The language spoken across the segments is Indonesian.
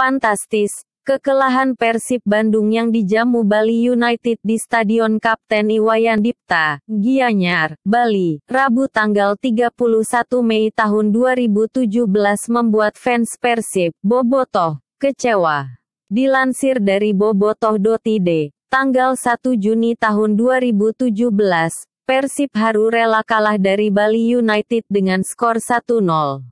Fantastis, kekelahan Persib Bandung yang dijamu Bali United di Stadion Kapten Iwayan Dipta, Gianyar, Bali, Rabu tanggal 31 Mei tahun 2017 membuat fans Persib, Bobotoh, kecewa. Dilansir dari Bobotoh.id, tanggal 1 Juni tahun 2017, Persib Haru rela kalah dari Bali United dengan skor 1-0.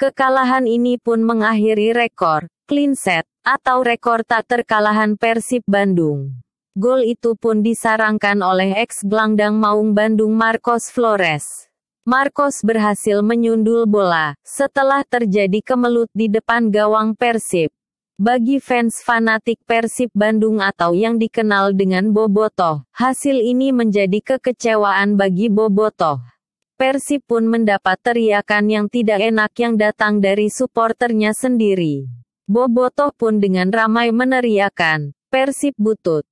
Kekalahan ini pun mengakhiri rekor clean set atau rekor tak terkalahan Persib Bandung. Gol itu pun disarangkan oleh ex gelandang Maung Bandung Marcos Flores. Marcos berhasil menyundul bola setelah terjadi kemelut di depan gawang Persib. Bagi fans fanatik Persib Bandung atau yang dikenal dengan Bobotoh, hasil ini menjadi kekecewaan bagi Bobotoh. Persib pun mendapat teriakan yang tidak enak yang datang dari suporternya sendiri. Bobotoh pun dengan ramai meneriakan, Persib butut.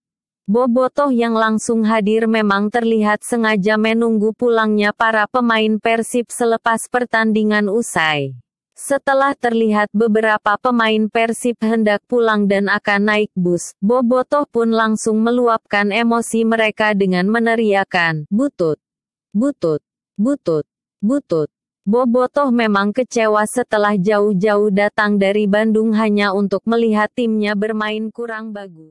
Bobotoh yang langsung hadir memang terlihat sengaja menunggu pulangnya para pemain Persib selepas pertandingan usai. Setelah terlihat beberapa pemain Persib hendak pulang dan akan naik bus, Bobotoh pun langsung meluapkan emosi mereka dengan meneriakan, butut, butut. Butut, butut. Bobotoh memang kecewa setelah jauh-jauh datang dari Bandung hanya untuk melihat timnya bermain kurang bagus.